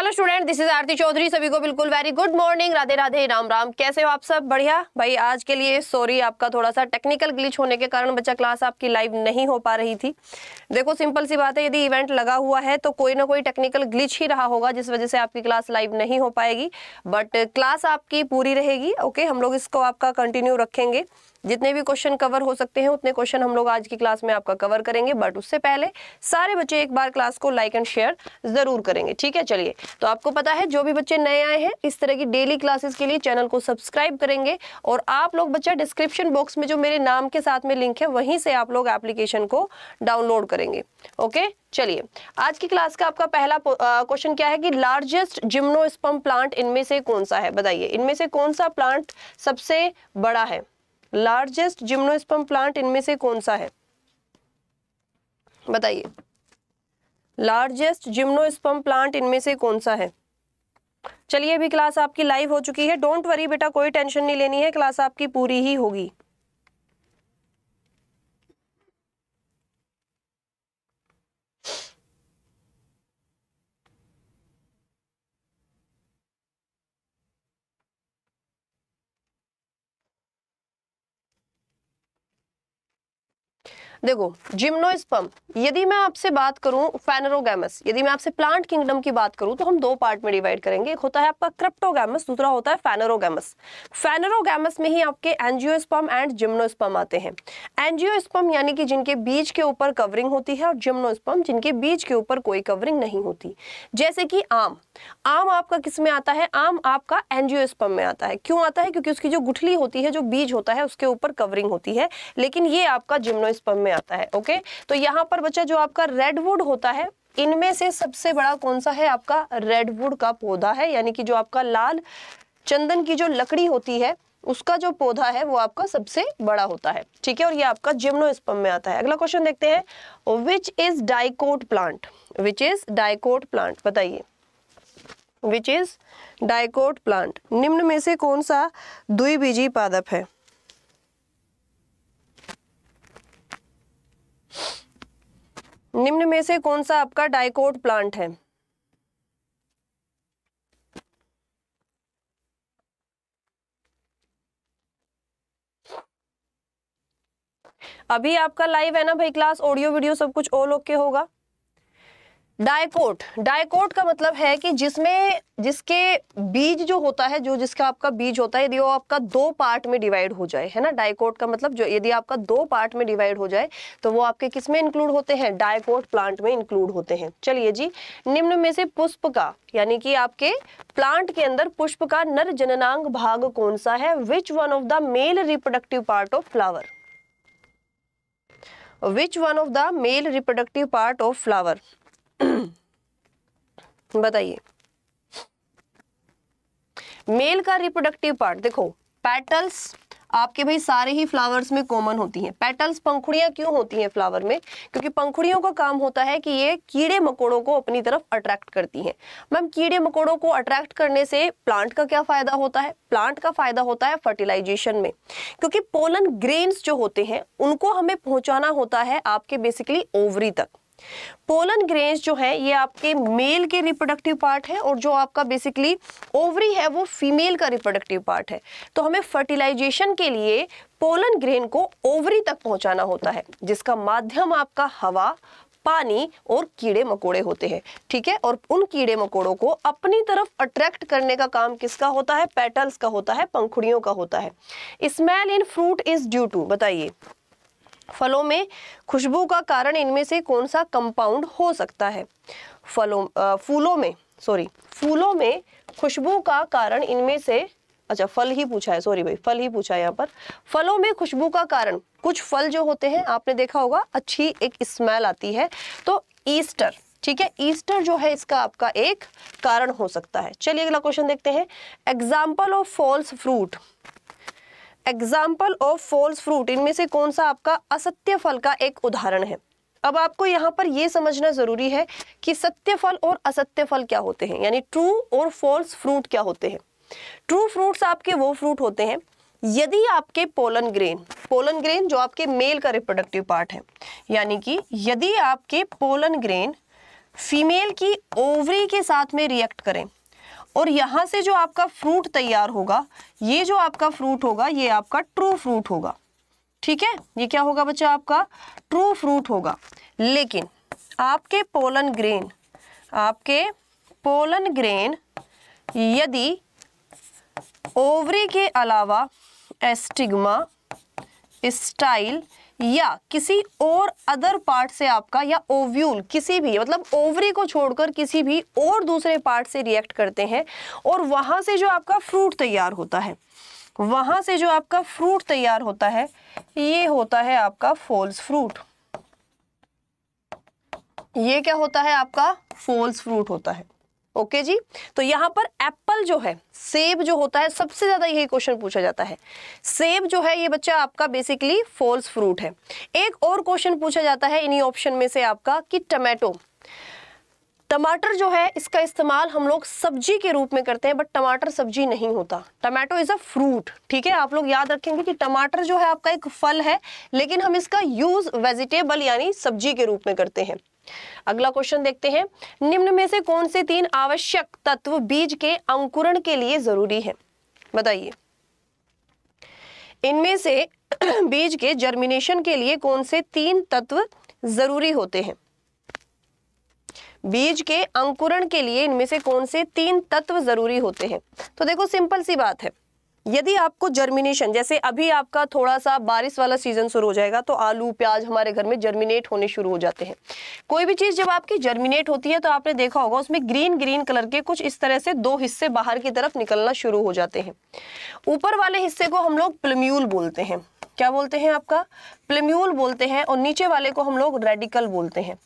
hello student this is Aarti Chaudhary सभी को बिल्कुल very good morning Radhe Radhe Ram Ram कैसे हो आप सब बढ़िया भाई आज के लिए सॉरी आपका थोड़ा सा टेक्निकल ग्लिच होने के कारण बच्चा क्लास आपकी लाइव नहीं हो पा रही थी देखो सिंपल सी बात है यदि इवेंट लगा हुआ है तो कोई ना कोई टेक्निकल ग्लिच ही रहा होगा जिस वजह से आपकी क्लास लाइव नहीं हो पाएगी बट क्लास आपकी पूरी रहेगी ओके हम लोग इसको आपका कंटिन्यू रखेंगे जितने भी क्वेश्चन कवर हो सकते हैं उतने क्वेश्चन हम लोग आज की क्लास में आपका कवर करेंगे बट उससे पहले सारे बच्चे एक बार क्लास को लाइक एंड शेयर जरूर करेंगे ठीक है चलिए तो आपको पता है जो भी बच्चे नए आए हैं इस तरह की डेली क्लासेस के लिए चैनल को सब्सक्राइब करेंगे और आप लोग बच्चा डिस्क्रिप्शन बॉक्स में जो मेरे नाम के साथ में लिंक है वहीं से आप लोग एप्लीकेशन को डाउनलोड करेंगे ओके चलिए आज की क्लास का आपका पहला क्वेश्चन क्या है कि लार्जेस्ट जिम्नोस्पम प्लांट इनमें से कौन सा है बताइए इनमें से कौन सा प्लांट सबसे बड़ा है लार्जेस्ट जिम्नोस्पम प्लांट इनमें से कौन सा है बताइए लार्जेस्ट जिम्नोस्पम प्लांट इनमें से कौन सा है चलिए अभी क्लास आपकी लाइव हो चुकी है डोंट वरी बेटा कोई टेंशन नहीं लेनी है क्लास आपकी पूरी ही होगी देखो जिम्नोस्पम यदि मैं आपसे बात करूं फैनरोगैमस यदि मैं आपसे प्लांट किंगडम की बात करूं तो हम दो पार्ट में डिवाइड करेंगे एक होता है आपका क्रिप्टोगेमस दूसरा होता है फैनरोगैमस फैनरोगैमस में ही आपके एंजियोस्पम एंड जिम्नोस्पम आते हैं एनजियोस्पम यानी कि जिनके बीज के ऊपर कवरिंग होती है और जिम्नोस्पम जिनके बीज के ऊपर कोई कवरिंग नहीं होती जैसे कि आम आम आपका किस में आता है आम आपका एनजियोस्पम में आता है क्यों आता है क्योंकि उसकी जो गुठली होती है जो बीज होता है उसके ऊपर कवरिंग होती है लेकिन ये आपका जिम्नोस्पम में में आता है ओके तो यहाँ पर बच्चा जो आपका रेडवुड होता है इनमें से सबसे बड़ा कौन सा है आपका रेडवुड का पौधा है यानी कि जो आपका लाल चंदन की जो लकड़ी होती है उसका जो पौधा है वो आपका सबसे बड़ा होता है ठीक है और ये आपका जिम्नो में आता है अगला क्वेश्चन देखते हैं which is dicot plant which is dicot plant बताइए विच इज डाइकोट प्लांट निम्न में से कौन सा द्विबीजी पादप है निम्न में से कौन सा आपका डाइकोट प्लांट है अभी आपका लाइव है ना भाई क्लास ऑडियो वीडियो सब कुछ ऑल ओके होगा डायकोट डायकोट का मतलब है कि जिसमें जिसके बीज जो होता है जो जिसका आपका बीज होता है यदि वो आपका दो पार्ट में डिवाइड हो जाए है ना डायकोट का मतलब जो यदि आपका दो पार्ट में डिवाइड हो जाए तो वो आपके किस में इंक्लूड होते हैं डायकोट प्लांट में इंक्लूड होते हैं चलिए जी निम्न में से पुष्प का यानी कि आपके प्लांट के अंदर पुष्प का नर जननांग भाग कौन सा है which one of the male reproductive part of flower which one of the male reproductive part of flower बताइए मेल का रिप्रोडक्टिव पार्ट देखो पेटल्स आपके भाई सारे ही फ्लावर्स में कॉमन होती हैं पेटल्स पंखुड़ियां क्यों होती हैं फ्लावर में क्योंकि पंखुड़ियों का काम होता है कि ये कीड़े मकोड़ों को अपनी तरफ अट्रैक्ट करती हैं मैम कीड़े मकोड़ों को अट्रैक्ट करने से प्लांट का क्या फायदा होता है प्लांट का फायदा होता है फर्टिलाइजेशन में क्योंकि पोलन ग्रेन्स जो होते हैं उनको हमें पहुंचाना होता है आपके बेसिकली ओवरी तक पोलन ग्रेन्स जो है ये आपके मेल के रिप्रोडक्टिव पार्ट है और जो आपका बेसिकली ओवरी है वो फीमेल का रिप्रोडक्टिव पार्ट है तो हमें फर्टिलाइजेशन के लिए पोलन ग्रेन को ओवरी तक पहुंचाना होता है जिसका माध्यम आपका हवा पानी और कीड़े मकोड़े होते हैं ठीक है और उन कीड़े मकोड़ों को अपनी तरफ अट्रैक्ट करने का काम किसका होता है पेटल्स का होता है पंखुड़ियों का होता है smell in fruit is due to बताइए फलों में खुशबू का कारण इनमें से कौन सा कंपाउंड हो सकता है फलों फूलों में सॉरी फूलों में खुशबू का कारण इनमें से अच्छा फल ही पूछा है सॉरी भाई फल ही पूछा है यहाँ पर फलों में खुशबू का कारण कुछ फल जो होते हैं आपने देखा होगा अच्छी एक स्मेल आती है तो ईस्टर ठीक है ईस्टर जो है इसका आपका एक कारण हो सकता है चलिए अगला क्वेश्चन देखते हैं example of false fruit example of false fruit इनमें से कौन सा आपका असत्य फल का एक उदाहरण है अब आपको यहाँ पर यह समझना जरूरी है कि सत्य फल और असत्य फल क्या होते हैं यानी ट्रू और फॉल्स फ्रूट क्या होते हैं ट्रू फ्रूट्स आपके वो फ्रूट होते हैं यदि आपके पोलन ग्रेन पोलन ग्रेन जो आपके मेल का रिप्रोडक्टिव पार्ट है यानी कि यदि आपके पोलन ग्रेन फीमेल की ओवरी के साथ में रिएक्ट करें और यहाँ से जो आपका फ्रूट तैयार होगा ये जो आपका फ्रूट होगा ये आपका ट्रू फ्रूट होगा ठीक है ये क्या होगा बच्चा आपका ट्रू फ्रूट होगा लेकिन आपके पोलन ग्रेन आपके पोलन ग्रेन यदि ओवरी के अलावा एस्टिग्मा स्टाइल या किसी और अदर पार्ट से आपका या ओव्यूल किसी भी मतलब ओवरी को छोड़कर किसी भी और दूसरे पार्ट से रिएक्ट करते हैं और वहां से जो आपका फ्रूट तैयार होता है वहां से जो आपका फ्रूट तैयार होता है ये होता है आपका फॉल्स फ्रूट ये क्या होता है आपका फॉल्स फ्रूट होता है ओके okay जी तो यहां पर एप्पल जो है सेब जो होता है सबसे ज़्यादा यही क्वेश्चन पूछा जाता है सेब जो है ये बच्चा आपका बेसिकली फॉल्स फ्रूट है एक और क्वेश्चन पूछा जाता है इन्हीं ऑप्शन में से आपका कि टमाटो टमाटर जो है इसका इस्तेमाल हम लोग सब्जी के रूप में करते हैं बट टमाटर सब्जी नहीं होता टमाटो इज़ अ फ्रूट ठीक है आप लोग याद रखेंगे कि टमाटर जो है आपका एक फल है लेकिन हम इसका यूज़ वेजिटेबल यानी सब्जी के रूप में करते हैं अगला क्वेश्चन देखते हैं निम्न में से कौन से तीन आवश्यक तत्व बीज के अंकुरण के लिए जरूरी है बताइए इनमें से बीज के जर्मिनेशन के लिए कौन से तीन तत्व जरूरी होते हैं बीज के अंकुरण के लिए इनमें से कौन से तीन तत्व जरूरी होते हैं तो देखो सिंपल सी बात है यदि आपको जर्मिनेशन जैसे अभी आपका थोड़ा सा बारिश वाला सीजन शुरू हो जाएगा तो आलू प्याज हमारे घर में जर्मिनेट होने शुरू हो जाते हैं कोई भी चीज़ जब आपकी जर्मिनेट होती है तो आपने देखा होगा उसमें ग्रीन ग्रीन कलर के कुछ इस तरह से दो हिस्से बाहर की तरफ निकलना शुरू हो जाते हैं ऊपर वाले हिस्से को हम लोग प्लम्यूल बोलते हैं क्या बोलते हैं आपका प्लेम्यूल बोलते हैं और नीचे वाले को हम लोग रेडिकल बोलते हैं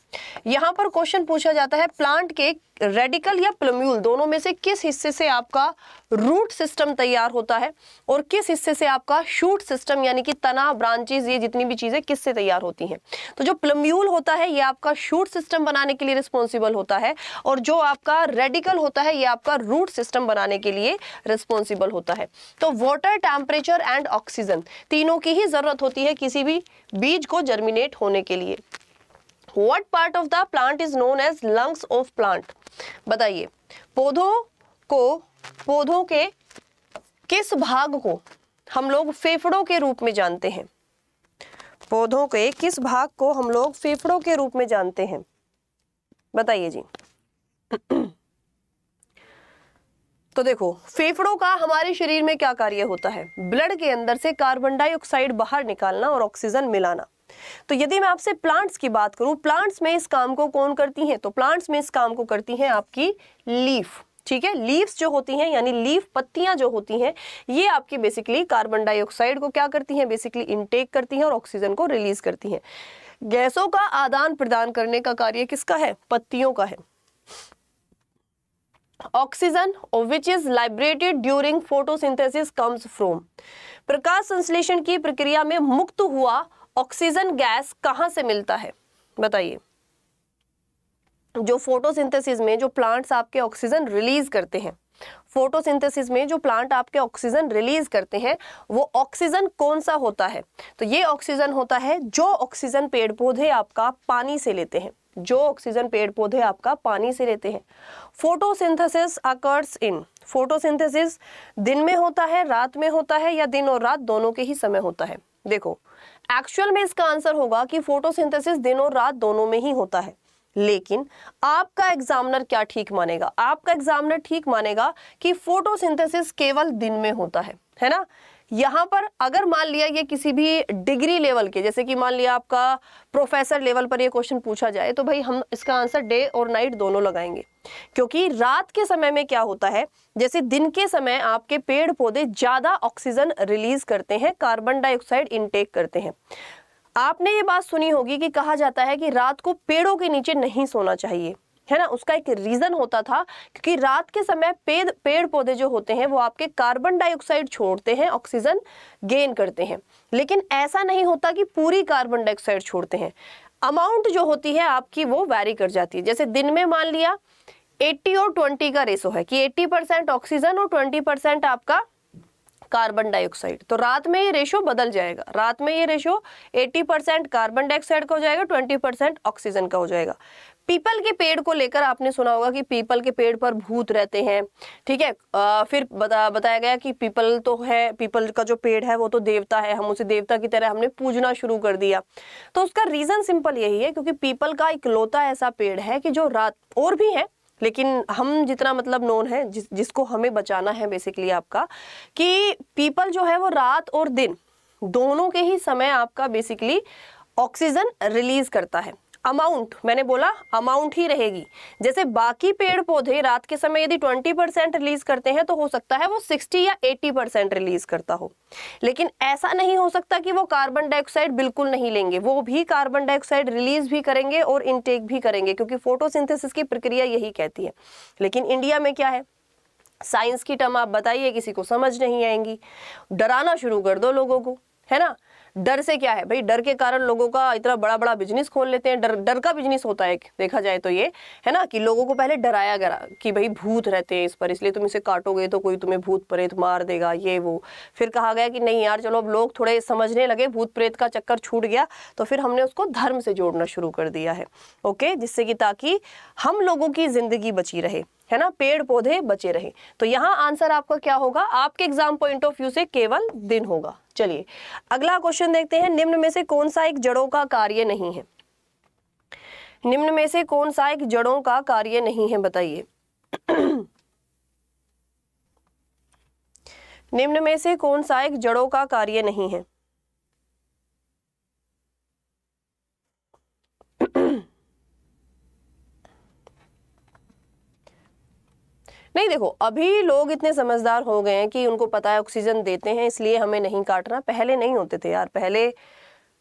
यहाँ पर क्वेश्चन पूछा जाता है प्लांट के रेडिकल या प्लेम्यूल दोनों में से किस हिस्से से आपका रूट सिस्टम तैयार होता है और किस हिस्से से आपका शूट सिस्टम यानी कि तना ब्रांचेज ये जितनी भी चीज़ें किससे तैयार होती हैं तो जो प्लेम्यूल होता है ये आपका शूट सिस्टम बनाने के लिए रिस्पॉन्सिबल होता है और जो आपका रेडिकल होता है ये आपका रूट सिस्टम बनाने के लिए रिस्पॉन्सिबल होता है तो वॉटर टेम्परेचर एंड ऑक्सीजन तीनों की ही की ज़रूरत होती है किसी भी बीज को जर्मिनेट होने के लिए what part of the plant is known as lungs of plant बताइए पौधों को पौधों के किस भाग को हम लोग फेफड़ों के रूप में जानते हैं पौधों के किस भाग को हम लोग फेफड़ों के रूप में जानते हैं बताइए जी तो देखो फेफड़ों का हमारे शरीर में क्या कार्य होता है ब्लड के अंदर से कार्बन डाइऑक्साइड बाहर निकालना और ऑक्सीजन मिलाना तो यदि मैं आपसे प्लांट्स की बात करूं प्लांट्स में इस काम को कौन करती हैं तो प्लांट्स में इस काम को करती हैं आपकी लीफ ठीक है लीव्स जो होती हैं यानी लीफ पत्तियां जो होती हैं ये आपकी बेसिकली कार्बन डाइऑक्साइड को क्या करती हैं बेसिकली इनटेक करती हैं और ऑक्सीजन को रिलीज करती हैं गैसों का आदान प्रदान करने का कार्य किसका है पत्तियों का है oxygen which is liberated during photosynthesis comes from प्रकाश संश्लेषण की प्रक्रिया में मुक्त हुआ ऑक्सीजन गैस कहां से मिलता है बताइए जो फोटोसिंथेसिस में जो प्लांट्स आपके ऑक्सीजन रिलीज करते हैं फोटोसिंथेसिस में जो प्लांट आपके ऑक्सीजन रिलीज करते हैं वो ऑक्सीजन कौन सा होता है तो ये ऑक्सीजन होता है जो ऑक्सीजन पेड़ पौधे आपका पानी से लेते हैं जो ऑक्सीजन पेड़ पौधे आपका पानी से लेते हैं फोटोसिंथेसिस अकर्स इन फोटोसिंथेसिस दिन में होता है रात में होता है या दिन और रात दोनों के ही समय होता है देखो एक्चुअल में इसका आंसर होगा कि फोटोसिंथेसिस दिन और रात दोनों में ही होता है लेकिन आपका एग्जामिनर क्या ठीक मानेगा आपका एग्जामिनर ठीक मानेगा कि फोटोसिंथेसिस केवल दिन में होता है है ना यहाँ पर अगर मान लिया ये किसी भी डिग्री लेवल के जैसे कि मान लिया आपका प्रोफेसर लेवल पर ये क्वेश्चन पूछा जाए तो भाई हम इसका आंसर डे और नाइट दोनों लगाएंगे क्योंकि रात के समय में क्या होता है जैसे दिन के समय आपके पेड़ पौधे ज़्यादा ऑक्सीजन रिलीज करते हैं कार्बन डाइऑक्साइड इनटेक करते हैं आपने ये बात सुनी होगी कि कहा जाता है कि रात को पेड़ों के नीचे नहीं सोना चाहिए है ना उसका एक रीज़न होता था क्योंकि रात के समय पेड़ पेड़ पौधे जो होते हैं वो आपके कार्बन डाइऑक्साइड छोड़ते हैं ऑक्सीजन गेन करते हैं लेकिन ऐसा नहीं होता कि पूरी कार्बन डाइऑक्साइड छोड़ते हैं अमाउंट जो होती है आपकी वो वैरी कर जाती है जैसे दिन में मान लिया 80 और 20 का रेशो है कि 80 परसेंट ऑक्सीजन और 20 परसेंट आपका कार्बन डाइऑक्साइड तो रात में ये रेशो बदल जाएगा रात में ये रेशो 80 परसेंट कार्बन डाइऑक्साइड का हो जाएगा 20 परसेंट ऑक्सीजन का हो जाएगा पीपल के पेड़ को लेकर आपने सुना होगा कि पीपल के पेड़ पर भूत रहते हैं ठीक है आ, फिर बता बताया गया कि पीपल तो है पीपल का जो पेड़ है वो तो देवता है हम उसे देवता की तरह हमने पूजना शुरू कर दिया तो उसका रीज़न सिंपल यही है क्योंकि पीपल का इकलौता ऐसा पेड़ है कि जो रात और भी है लेकिन हम जितना मतलब नोन है जिस जिसको हमें बचाना है बेसिकली आपका कि पीपल जो है वो रात और दिन दोनों के ही समय आपका बेसिकली ऑक्सीजन रिलीज करता है अमाउंट मैंने बोला अमाउंट ही रहेगी जैसे बाकी पेड़ पौधे रात के समय यदि 20 परसेंट रिलीज करते हैं तो हो सकता है वो 60 या 80 परसेंट रिलीज करता हो लेकिन ऐसा नहीं हो सकता कि वो कार्बन डाइऑक्साइड बिल्कुल नहीं लेंगे वो भी कार्बन डाइऑक्साइड रिलीज भी करेंगे और इनटेक भी करेंगे क्योंकि फोटोसिंथेसिस की प्रक्रिया यही कहती है लेकिन इंडिया में क्या है साइंस की टर्म आप बताइए किसी को समझ नहीं आएंगी डराना शुरू कर दो लोगों को है ना डर से क्या है भाई डर के कारण लोगों का इतना बड़ा बड़ा बिजनेस खोल लेते हैं डर डर का बिजनेस होता है देखा जाए तो ये है ना कि लोगों को पहले डराया गया कि भाई भूत रहते हैं इस पर इसलिए तुम इसे काटोगे तो कोई तुम्हें भूत प्रेत मार देगा ये वो फिर कहा गया कि नहीं यार चलो अब लोग थोड़े समझने लगे भूत प्रेत का चक्कर छूट गया तो फिर हमने उसको धर्म से जोड़ना शुरू कर दिया है ओके जिससे कि ताकि हम लोगों की ज़िंदगी बची रहे है ना पेड़ पौधे बचे रहे तो यहाँ आंसर आपका क्या होगा आपके एग्जाम पॉइंट ऑफ व्यू से केवल दिन होगा चलिए अगला क्वेश्चन देखते हैं निम्न में से कौन सा एक जड़ों का कार्य नहीं है निम्न में से कौन सा एक जड़ों का कार्य नहीं है बताइए निम्न में से कौन सा एक जड़ों का कार्य नहीं है नहीं देखो अभी लोग इतने समझदार हो गए हैं कि उनको पता है ऑक्सीजन देते हैं इसलिए हमें नहीं काटना पहले नहीं होते थे यार पहले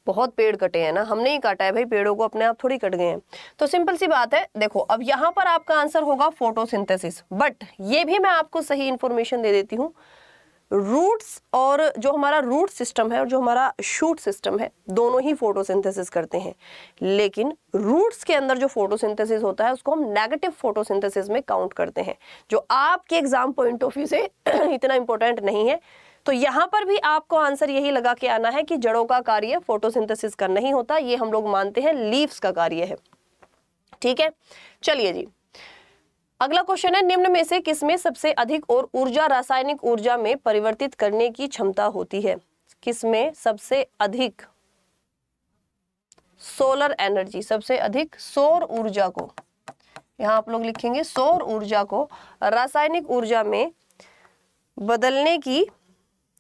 बहुत पेड़ कटे हैं ना हमने ही काटा है भाई पेड़ों को अपने आप थोड़ी कट गए हैं तो सिंपल सी बात है देखो अब यहाँ पर आपका आंसर होगा फोटोसिंथेसिस बट ये भी मैं आपको सही इन्फॉर्मेशन दे देती हूँ रूट्स और जो हमारा रूट सिस्टम है और जो हमारा शूट सिस्टम है दोनों ही फोटोसिंथेसिस करते हैं लेकिन रूट्स के अंदर जो फोटोसिंथेसिस होता है उसको हम नेगेटिव फोटोसिंथेसिस में काउंट करते हैं जो आपके एग्जाम पॉइंट ऑफ व्यू से इतना इंपॉर्टेंट नहीं है तो यहाँ पर भी आपको आंसर यही लगा के आना है कि जड़ों का कार्य फोटोसिंथेसिस का नहीं होता ये हम लोग मानते हैं लीव्स का कार्य है ठीक है चलिए जी अगला क्वेश्चन है निम्न में से किसमें सबसे अधिक और ऊर्जा रासायनिक ऊर्जा में परिवर्तित करने की क्षमता होती है किसमें सबसे अधिक सोलर एनर्जी सबसे अधिक सौर ऊर्जा को यहां आप लोग लिखेंगे सौर ऊर्जा को रासायनिक ऊर्जा में बदलने की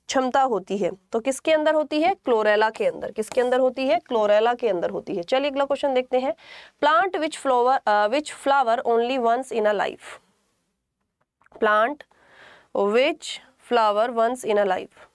क्षमता होती है तो किसके अंदर होती है क्लोरेला के अंदर किसके अंदर होती है क्लोरेला के अंदर होती है चलिए अगला क्वेश्चन देखते हैं plant which flower which flower only once in a life plant which flower once in a life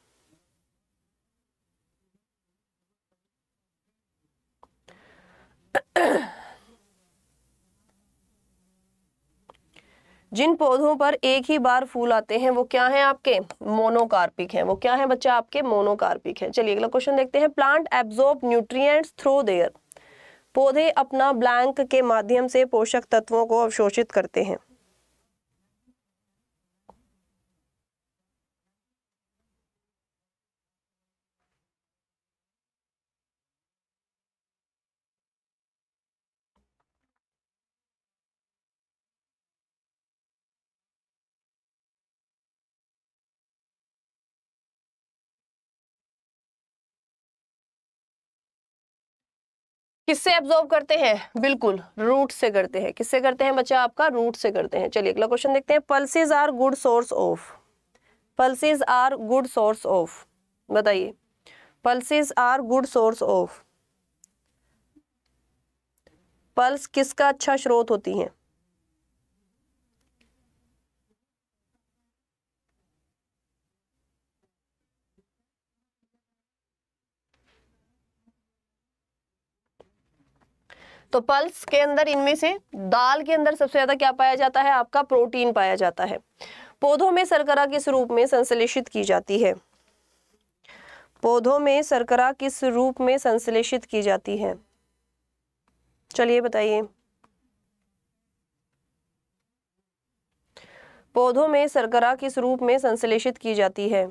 जिन पौधों पर एक ही बार फूल आते हैं वो क्या है आपके मोनोकार्पिक हैं वो क्या है बच्चा आपके मोनोकार्पिक हैं चलिए अगला क्वेश्चन देखते हैं plant absorb nutrients through their पौधे अपना ब्लैंक के माध्यम से पोषक तत्वों को अवशोषित करते हैं किससे एब्जॉर्व करते हैं बिल्कुल रूट से करते हैं किससे करते हैं बच्चा आपका रूट से करते हैं चलिए अगला क्वेश्चन देखते हैं pulses are good source of pulses are good source of बताइए pulses are good source of pulse किसका अच्छा स्रोत होती हैं तो पल्स के अंदर इनमें से दाल के अंदर सबसे ज़्यादा क्या पाया जाता है आपका प्रोटीन पाया जाता है पौधों में सरकरा किस रूप में संश्लेषित की जाती है पौधों में सरकरा किस रूप में संश्लेषित की जाती है चलिए बताइए पौधों में सरकरा किस रूप में संश्लेषित की जाती है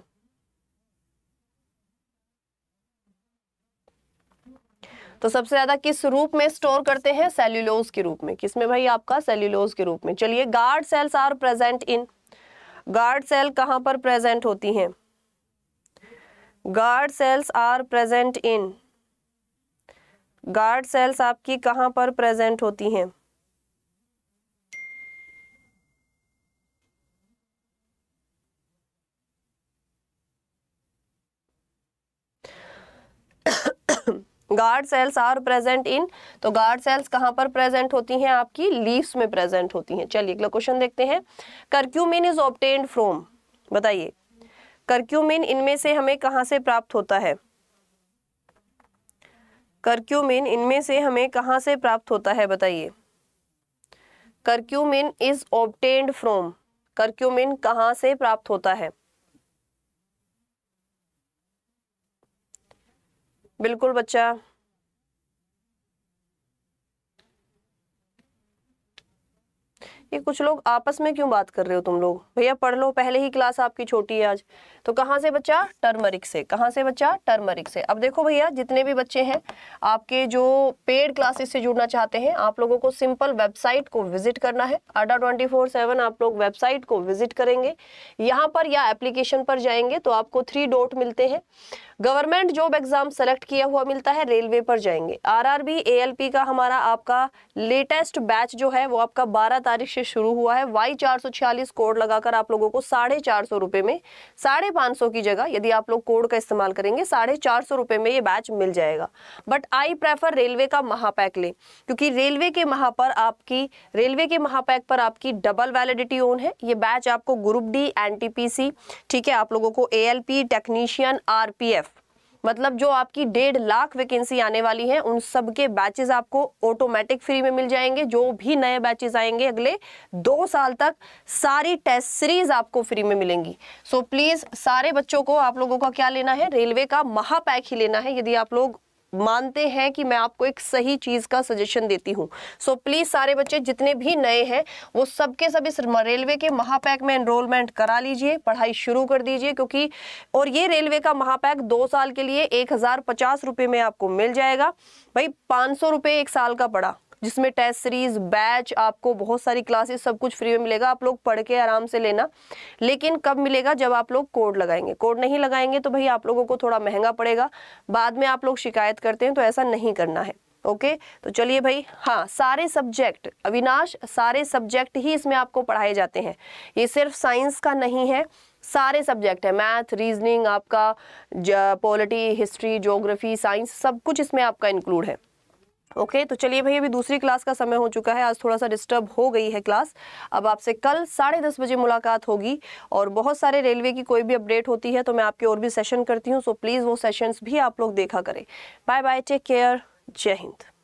तो सबसे ज़्यादा किस रूप में स्टोर करते हैं सेल्यूलोज के रूप में किस में भाई आपका सेल्यूलोज के रूप में चलिए guard cells are present in guard cell कहां पर प्रेजेंट होती हैं guard cells are present in guard cells आपकी कहां पर प्रेजेंट होती हैं guard cells are present in तो गार्ड सेल्स कहाँ पर प्रेजेंट होती हैं आपकी लीव्स में प्रेजेंट होती हैं चलिए अगला क्वेश्चन देखते हैं करक्यूमिन इज ऑप्टेंड फ्रोम बताइए करक्यूमिन इनमें से हमें कहाँ से प्राप्त होता है करक्यूमिन इनमें से हमें कहाँ से प्राप्त होता है बताइए curcumin is obtained from curcumin कहाँ से प्राप्त होता है बिल्कुल बच्चा ये कुछ लोग आपस में क्यों बात कर रहे हो तुम लोग भैया पढ़ लो पहले ही क्लास आपकी छोटी है आज तो कहाँ से बच्चा टर्मरिक से कहाँ से बच्चा टर्मरिक से अब देखो भैया जितने भी बच्चे हैं आपके जो पेड क्लासेस से जुड़ना चाहते हैं आप लोगों को सिंपल वेबसाइट को विजिट करना है अड्डा ट्वेंटी फोर सेवन आप लोग वेबसाइट को विजिट करेंगे यहाँ पर या एप्लीकेशन पर जाएंगे तो आपको थ्री डॉट मिलते हैं गवर्नमेंट जॉब एग्जाम सेलेक्ट किया हुआ मिलता है रेलवे पर जाएंगे आरआरबी एएलपी का हमारा आपका लेटेस्ट बैच जो है वो आपका 12 तारीख से शुरू हुआ है वाई चार कोड लगाकर आप लोगों को साढ़े चार सौ रुपए में साढ़े पाँच सौ की जगह यदि आप लोग कोड का इस्तेमाल करेंगे साढ़े चार सौ रुपए में ये बैच मिल जाएगा बट आई प्रेफर रेलवे का महापैक लें क्योंकि रेलवे के महा पर आपकी रेलवे के महापैक पर आपकी डबल वैलिडिटी ओन है ये बैच आपको ग्रुप डी एनटीपीसी ठीक है आप लोगों को ए पी टेक्नीशियन एफ मतलब जो आपकी डेढ़ लाख वैकेंसी आने वाली है उन सब के आपको ऑटोमेटिक फ्री में मिल जाएंगे जो भी नए बैचेज आएंगे अगले दो साल तक सारी टेस्ट सीरीज आपको फ्री में मिलेंगी सो so, प्लीज़ सारे बच्चों को आप लोगों का क्या लेना है रेलवे का महापैक ही लेना है यदि आप लोग मानते हैं कि मैं आपको एक सही चीज़ का सजेशन देती हूँ सो so, प्लीज़ सारे बच्चे जितने भी नए हैं वो सबके सब इस रेलवे के महापैक में एनरोलमेंट करा लीजिए पढ़ाई शुरू कर दीजिए क्योंकि और ये रेलवे का महापैक दो साल के लिए एक हज़ार पचास रुपये में आपको मिल जाएगा भाई पाँच सौ रुपये एक साल का पड़ा जिसमें टेस्ट सीरीज बैच आपको बहुत सारी क्लासेस सब कुछ फ्री में मिलेगा आप लोग पढ़ के आराम से लेना लेकिन कब मिलेगा जब आप लोग कोड लगाएंगे कोड नहीं लगाएंगे तो भाई आप लोगों को थोड़ा महंगा पड़ेगा बाद में आप लोग शिकायत करते हैं तो ऐसा नहीं करना है ओके okay, तो चलिए भाई हाँ सारे सब्जेक्ट अविनाश सारे सब्जेक्ट ही इसमें आपको पढ़ाए जाते हैं ये सिर्फ साइंस का नहीं है सारे सब्जेक्ट है मैथ रीजनिंग आपका पॉलिटी हिस्ट्री जोग्राफी साइंस सब कुछ इसमें आपका इंक्लूड है ओके okay, तो चलिए भाई अभी दूसरी क्लास का समय हो चुका है आज थोड़ा सा डिस्टर्ब हो गई है क्लास अब आपसे कल साढ़े दस बजे मुलाकात होगी और बहुत सारे रेलवे की कोई भी अपडेट होती है तो मैं आपके और भी सेशन करती हूँ सो प्लीज़ वो सेशंस भी आप लोग देखा करें बाय बाय टेक केयर जय हिंद